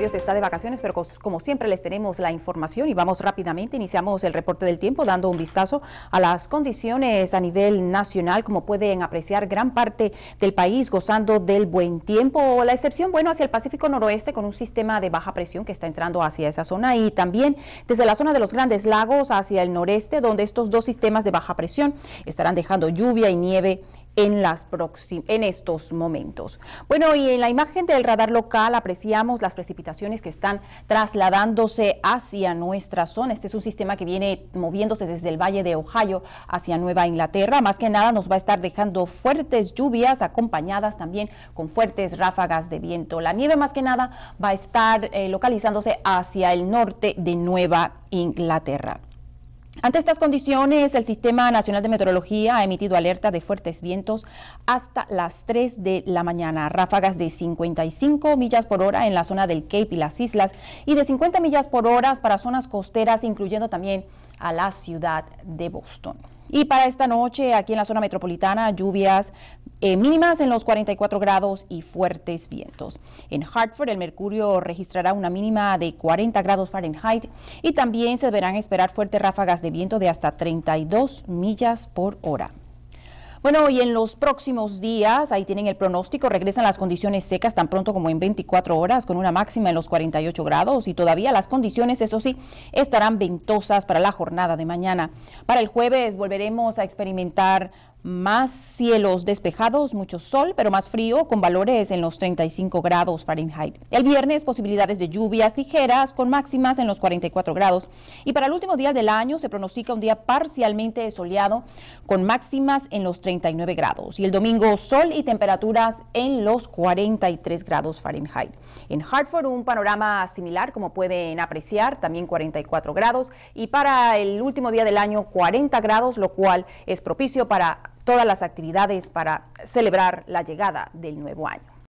Dios está de vacaciones, pero como siempre les tenemos la información y vamos rápidamente, iniciamos el reporte del tiempo dando un vistazo a las condiciones a nivel nacional, como pueden apreciar gran parte del país gozando del buen tiempo, la excepción, bueno, hacia el Pacífico Noroeste con un sistema de baja presión que está entrando hacia esa zona y también desde la zona de los Grandes Lagos hacia el noreste, donde estos dos sistemas de baja presión estarán dejando lluvia y nieve en, en estos momentos. Bueno, y en la imagen del radar local apreciamos las precipitaciones que están trasladándose hacia nuestra zona. Este es un sistema que viene moviéndose desde el Valle de Ohio hacia Nueva Inglaterra. Más que nada nos va a estar dejando fuertes lluvias acompañadas también con fuertes ráfagas de viento. La nieve más que nada va a estar eh, localizándose hacia el norte de Nueva Inglaterra. Ante estas condiciones, el Sistema Nacional de Meteorología ha emitido alerta de fuertes vientos hasta las 3 de la mañana, ráfagas de 55 millas por hora en la zona del Cape y las islas y de 50 millas por hora para zonas costeras, incluyendo también a la ciudad de Boston. Y para esta noche, aquí en la zona metropolitana, lluvias eh, mínimas en los 44 grados y fuertes vientos. En Hartford el mercurio registrará una mínima de 40 grados Fahrenheit y también se deberán esperar fuertes ráfagas de viento de hasta 32 millas por hora. Bueno, y en los próximos días, ahí tienen el pronóstico, regresan las condiciones secas tan pronto como en 24 horas, con una máxima en los 48 grados y todavía las condiciones, eso sí, estarán ventosas para la jornada de mañana. Para el jueves volveremos a experimentar más cielos despejados, mucho sol, pero más frío, con valores en los 35 grados Fahrenheit. El viernes, posibilidades de lluvias ligeras, con máximas en los 44 grados. Y para el último día del año se pronostica un día parcialmente soleado, con máximas en los 39 grados. Y el domingo, sol y temperaturas en los 43 grados Fahrenheit. En Hartford, un panorama similar, como pueden apreciar, también 44 grados. Y para el último día del año, 40 grados, lo cual es propicio para todas las actividades para celebrar la llegada del nuevo año.